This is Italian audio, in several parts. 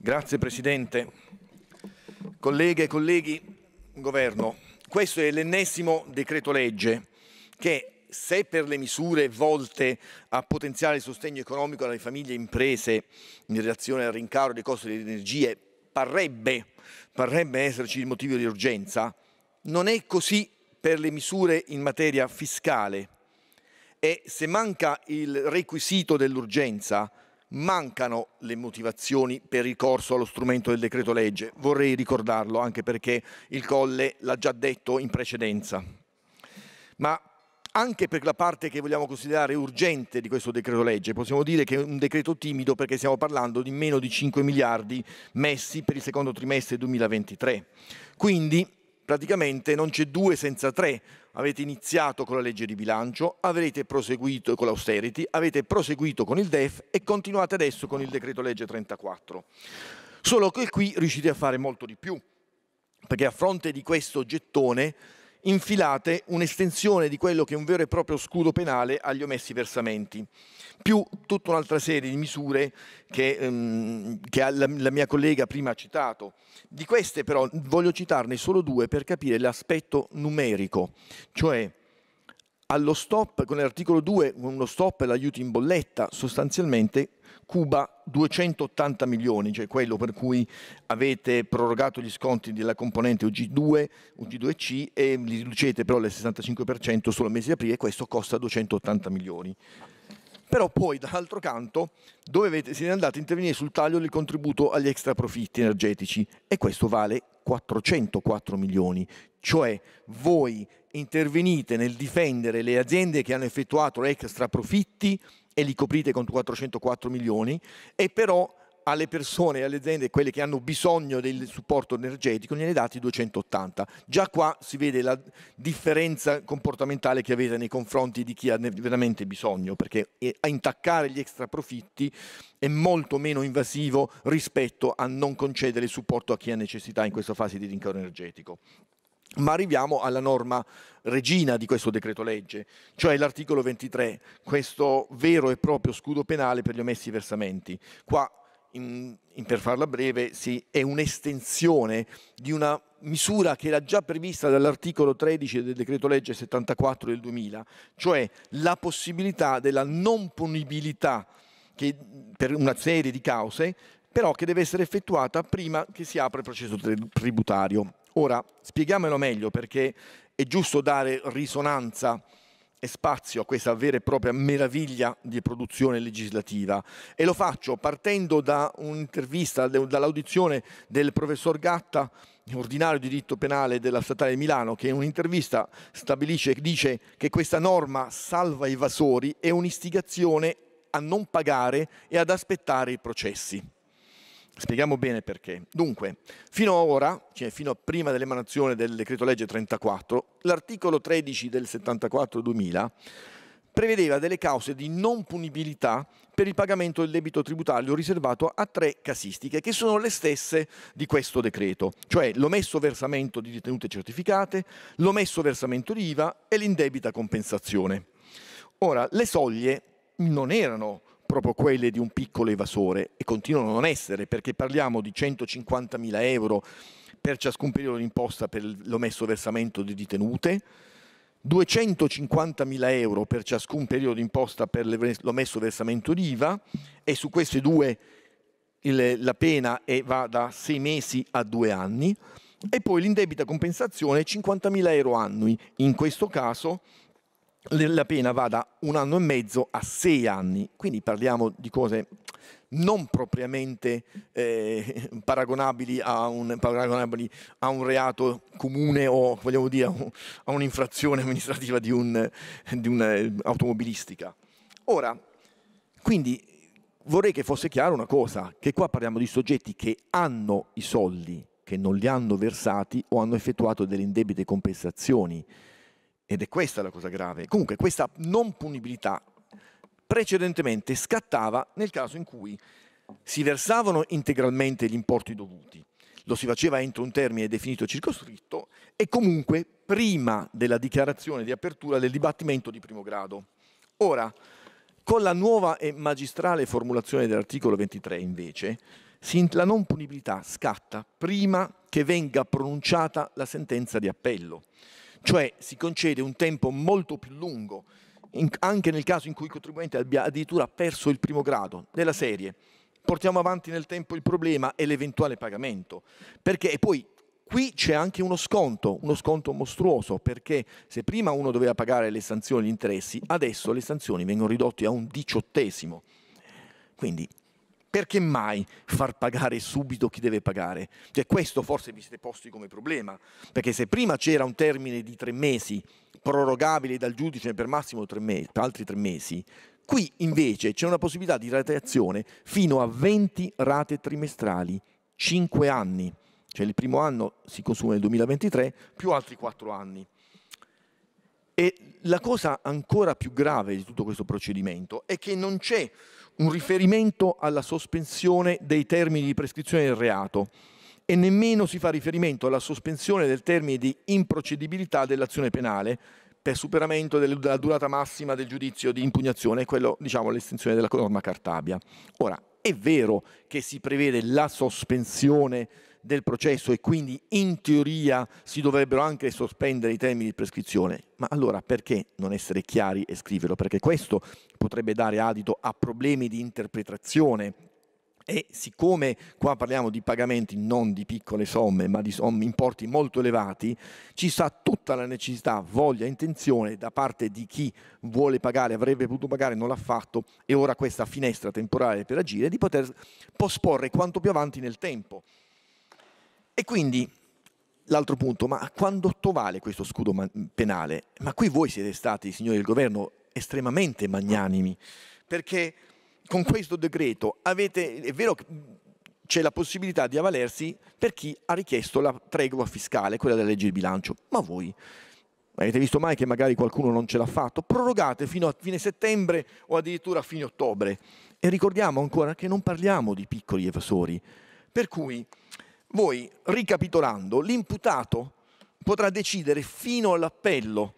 Grazie Presidente, colleghe e colleghi, Governo, questo è l'ennesimo decreto legge che se per le misure volte a potenziare il sostegno economico alle famiglie e imprese in relazione al rincaro dei costi delle energie parrebbe, parrebbe esserci il motivo di urgenza, non è così per le misure in materia fiscale e se manca il requisito dell'urgenza mancano le motivazioni per ricorso allo strumento del decreto legge. Vorrei ricordarlo anche perché il Colle l'ha già detto in precedenza. Ma anche per la parte che vogliamo considerare urgente di questo decreto legge, possiamo dire che è un decreto timido perché stiamo parlando di meno di 5 miliardi messi per il secondo trimestre 2023. Quindi praticamente non c'è due senza tre, Avete iniziato con la legge di bilancio, avrete proseguito con l'austerity, avete proseguito con il DEF e continuate adesso con il decreto legge 34. Solo che qui riuscite a fare molto di più, perché a fronte di questo gettone infilate un'estensione di quello che è un vero e proprio scudo penale agli omessi versamenti, più tutta un'altra serie di misure che, ehm, che la, la mia collega prima ha citato. Di queste però voglio citarne solo due per capire l'aspetto numerico, cioè allo stop, con l'articolo 2, uno stop e l'aiuto in bolletta, sostanzialmente Cuba 280 milioni, cioè quello per cui avete prorogato gli sconti della componente UG2, UG2C e li riducete però del 65% solo a mese di aprile e questo costa 280 milioni. Però poi dall'altro canto dovete, siete andati a intervenire sul taglio del contributo agli extra profitti energetici e questo vale 404 milioni, cioè voi intervenite nel difendere le aziende che hanno effettuato extra profitti e li coprite con 404 milioni e però alle persone alle aziende, quelle che hanno bisogno del supporto energetico, ne date 280. Già qua si vede la differenza comportamentale che avete nei confronti di chi ha veramente bisogno, perché eh, intaccare gli extra profitti è molto meno invasivo rispetto a non concedere il supporto a chi ha necessità in questa fase di rincaro energetico. Ma arriviamo alla norma regina di questo decreto legge, cioè l'articolo 23, questo vero e proprio scudo penale per gli omessi versamenti. Qua, in, in per farla breve, sì, è un'estensione di una misura che era già prevista dall'articolo 13 del decreto legge 74 del 2000, cioè la possibilità della non punibilità che, per una serie di cause, però che deve essere effettuata prima che si apra il processo tributario. Ora, spieghiamelo meglio perché è giusto dare risonanza e spazio a questa vera e propria meraviglia di produzione legislativa e lo faccio partendo da un'intervista, dall'audizione del professor Gatta, ordinario di diritto penale della Statale di Milano, che in un'intervista stabilisce dice che questa norma salva i evasori è un'istigazione a non pagare e ad aspettare i processi. Spieghiamo bene perché. Dunque, fino a ora, cioè fino a prima dell'emanazione del decreto legge 34, l'articolo 13 del 74-2000 prevedeva delle cause di non punibilità per il pagamento del debito tributario riservato a tre casistiche, che sono le stesse di questo decreto, cioè l'omesso versamento di ritenute certificate, l'omesso versamento di IVA e l'indebita compensazione. Ora, le soglie non erano proprio quelle di un piccolo evasore e continuano a non essere perché parliamo di 150.000 euro per ciascun periodo d'imposta per l'omesso versamento di ritenute, 250.000 euro per ciascun periodo d'imposta per l'omesso versamento di IVA e su queste due il, la pena è, va da 6 mesi a 2 anni e poi l'indebita compensazione 50.000 euro annui. In questo caso la pena va da un anno e mezzo a sei anni, quindi parliamo di cose non propriamente eh, paragonabili, a un, paragonabili, a un, reato comune o vogliamo dire a un'infrazione amministrativa di, un, di un'automobilistica. Eh, Ora, quindi vorrei che fosse chiara una cosa, che qua parliamo di soggetti che hanno i soldi, che non li hanno versati o hanno effettuato delle indebite compensazioni ed è questa la cosa grave. Comunque questa non punibilità precedentemente scattava nel caso in cui si versavano integralmente gli importi dovuti, lo si faceva entro un termine definito circoscritto e comunque prima della dichiarazione di apertura del dibattimento di primo grado. Ora, con la nuova e magistrale formulazione dell'articolo 23, invece, la non punibilità scatta prima che venga pronunciata la sentenza di appello cioè si concede un tempo molto più lungo, in, anche nel caso in cui il contribuente abbia addirittura perso il primo grado della serie. Portiamo avanti nel tempo il problema e l'eventuale pagamento, perché poi qui c'è anche uno sconto, uno sconto mostruoso, perché se prima uno doveva pagare le sanzioni e gli interessi, adesso le sanzioni vengono ridotte a un diciottesimo. Quindi perché mai far pagare subito chi deve pagare? Cioè questo forse vi siete posti come problema, perché se prima c'era un termine di tre mesi prorogabile dal giudice per massimo tre mesi, altri tre mesi, qui invece c'è una possibilità di rateazione fino a 20 rate trimestrali, 5 anni, cioè il primo anno si consuma nel 2023 più altri 4 anni. E la cosa ancora più grave di tutto questo procedimento è che non c'è un riferimento alla sospensione dei termini di prescrizione del reato e nemmeno si fa riferimento alla sospensione del termine di improcedibilità dell'azione penale per superamento della durata massima del giudizio di impugnazione, quello diciamo l'estensione della norma Cartabia. Ora, è vero che si prevede la sospensione del processo e quindi in teoria si dovrebbero anche sospendere i termini di prescrizione. Ma allora perché non essere chiari e scriverlo? Perché questo potrebbe dare adito a problemi di interpretazione e siccome qua parliamo di pagamenti non di piccole somme, ma di somme, importi molto elevati, ci sta tutta la necessità, voglia, intenzione da parte di chi vuole pagare, avrebbe potuto pagare, non l'ha fatto, e ora questa finestra temporale per agire, di poter posporre quanto più avanti nel tempo e quindi l'altro punto, ma quanto vale questo scudo penale? Ma qui voi siete stati, signori del governo, estremamente magnanimi, perché con questo decreto avete, è vero che c'è la possibilità di avvalersi per chi ha richiesto la tregua fiscale, quella della legge di bilancio, ma voi avete visto mai che magari qualcuno non ce l'ha fatto? Prorogate fino a fine settembre o addirittura a fine ottobre. E ricordiamo ancora che non parliamo di piccoli evasori, per cui voi, ricapitolando, l'imputato potrà decidere fino all'appello,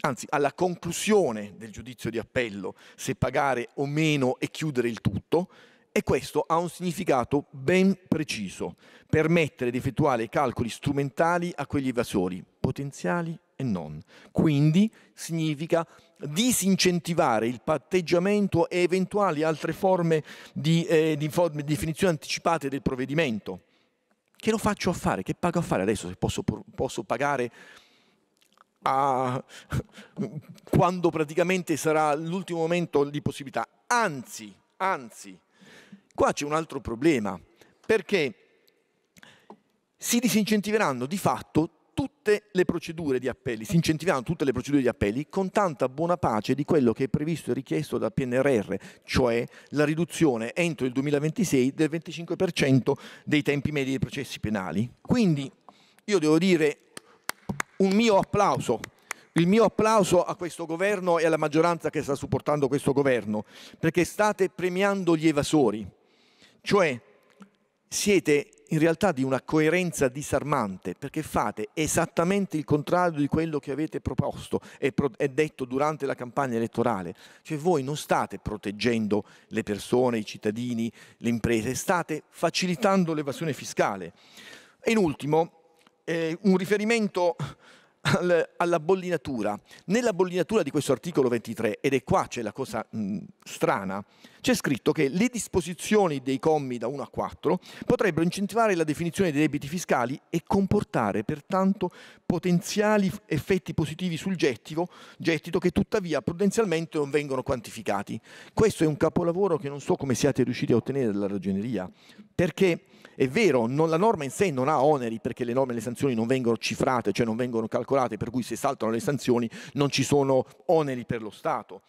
anzi alla conclusione del giudizio di appello, se pagare o meno e chiudere il tutto, e questo ha un significato ben preciso, permettere di effettuare calcoli strumentali a quegli evasori, potenziali e non. Quindi significa disincentivare il patteggiamento e eventuali altre forme di, eh, di, di definizione anticipate del provvedimento che lo faccio a fare? Che pago a fare adesso se posso, posso pagare a, quando praticamente sarà l'ultimo momento di possibilità? Anzi, anzi, qua c'è un altro problema, perché si disincentiveranno di fatto tutte le procedure di appelli, si incentivano tutte le procedure di appelli con tanta buona pace di quello che è previsto e richiesto dal PNRR, cioè la riduzione entro il 2026 del 25% dei tempi medi dei processi penali. Quindi io devo dire un mio applauso il mio applauso a questo governo e alla maggioranza che sta supportando questo governo, perché state premiando gli evasori, cioè siete in realtà di una coerenza disarmante, perché fate esattamente il contrario di quello che avete proposto e, pro e, detto durante la campagna elettorale. Cioè voi non state proteggendo le persone, i cittadini, le imprese, state facilitando l'evasione fiscale. E in ultimo, eh, un riferimento alla bollinatura. Nella bollinatura di questo articolo 23, ed è qua c'è la cosa mh, strana, c'è scritto che le disposizioni dei commi da 1 a 4 potrebbero incentivare la definizione dei debiti fiscali e comportare pertanto potenziali effetti positivi sul gettito, gettito che tuttavia prudenzialmente non vengono quantificati. Questo è un capolavoro che non so come siate riusciti a ottenere dalla ragioneria, perché è vero, non, la norma in sé non ha oneri perché le norme e le sanzioni non vengono cifrate, cioè non vengono calcolate, per cui se saltano le sanzioni non ci sono oneri per lo Stato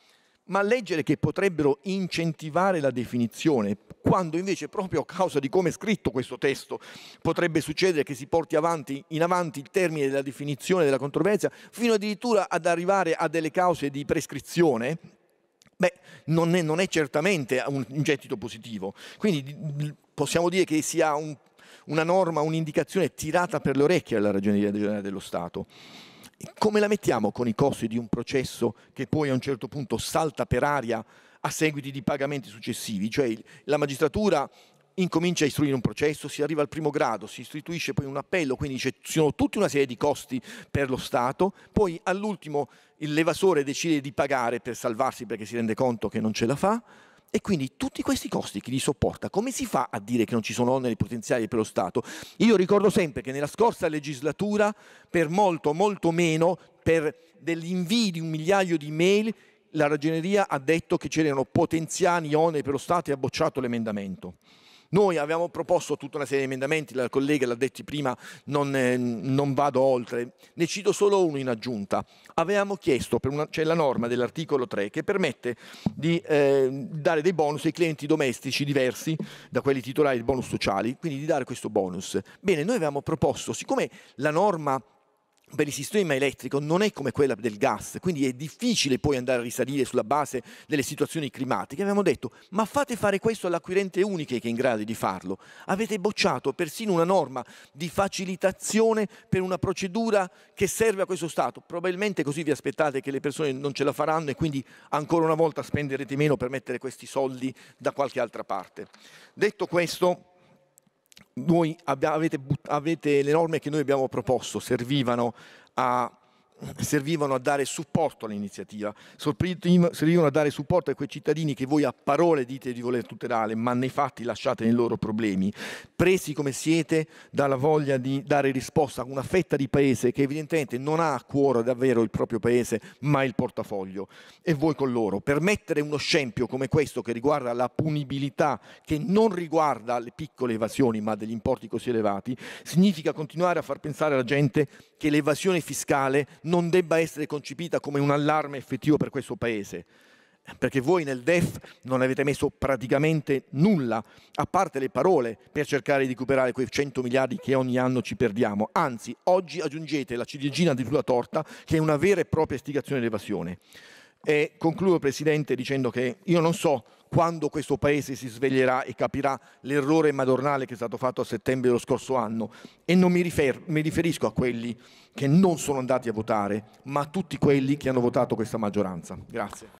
ma leggere che potrebbero incentivare la definizione, quando invece proprio a causa di come è scritto questo testo potrebbe succedere che si porti avanti, in avanti il termine della definizione della controversia, fino addirittura ad arrivare a delle cause di prescrizione, beh, non è, non è certamente un, gettito positivo. Quindi possiamo dire che sia un, una norma, un'indicazione tirata per le orecchie alla Ragioneria generale dello Stato come la mettiamo con i costi di un processo che poi a un certo punto salta per aria a seguito di pagamenti successivi? Cioè la magistratura incomincia a istruire un processo, si arriva al primo grado, si istituisce poi un appello, quindi ci sono tutta una serie di costi per lo Stato, poi all'ultimo l'evasore decide di pagare per salvarsi perché si rende conto che non ce la fa, e quindi tutti questi costi chi li sopporta? Come si fa a dire che non ci sono oneri potenziali per lo Stato? Io ricordo sempre che nella scorsa legislatura, per molto, molto meno, per degli invii di un migliaio di mail, la ragioneria ha detto che c'erano potenziali oneri per lo Stato e ha bocciato l'emendamento. Noi abbiamo proposto tutta una serie di emendamenti, la collega l'ha detto prima, non, eh, non, vado oltre, ne cito solo uno in aggiunta. Avevamo chiesto, c'è cioè la norma dell'articolo 3 che permette di eh, dare dei bonus ai clienti domestici diversi da quelli titolari di bonus sociali, quindi di dare questo bonus. Bene, noi avevamo proposto, siccome la norma per il sistema elettrico non è come quella del gas, quindi è difficile poi andare a risalire sulla base delle situazioni climatiche. Abbiamo detto, ma fate fare questo all'acquirente unico che è in grado di farlo. Avete bocciato persino una norma di facilitazione per una procedura che serve a questo Stato. Probabilmente così vi aspettate che le persone non ce la faranno e quindi ancora una volta spenderete meno per mettere questi soldi da qualche altra parte. Detto questo avete, avete, le norme che noi abbiamo proposto servivano a servivano a dare supporto all'iniziativa, servivano a dare supporto a quei cittadini che voi a parole dite di voler tutelare, ma nei fatti lasciate nei loro problemi, presi come siete dalla voglia di dare risposta a una fetta di paese che evidentemente non ha a cuore davvero il proprio paese, ma il portafoglio. E voi con loro, permettere uno scempio come questo che riguarda la punibilità, che non riguarda le piccole evasioni, ma degli importi così elevati, significa continuare a far pensare alla gente che l'evasione fiscale non non debba essere concepita come un allarme effettivo per questo Paese, perché voi nel DEF non avete messo praticamente nulla, a parte le parole, per cercare di recuperare quei 100 miliardi che ogni anno ci perdiamo. Anzi, oggi aggiungete la ciliegina di sulla torta, che è una vera e propria istigazione all'evasione. E concludo, Presidente, dicendo che io non so quando questo Paese si sveglierà e capirà l'errore madornale che è stato fatto a settembre dello scorso anno. E non mi, rifer- mi riferisco a quelli che non sono andati a votare, ma a tutti quelli che hanno votato questa maggioranza. Grazie.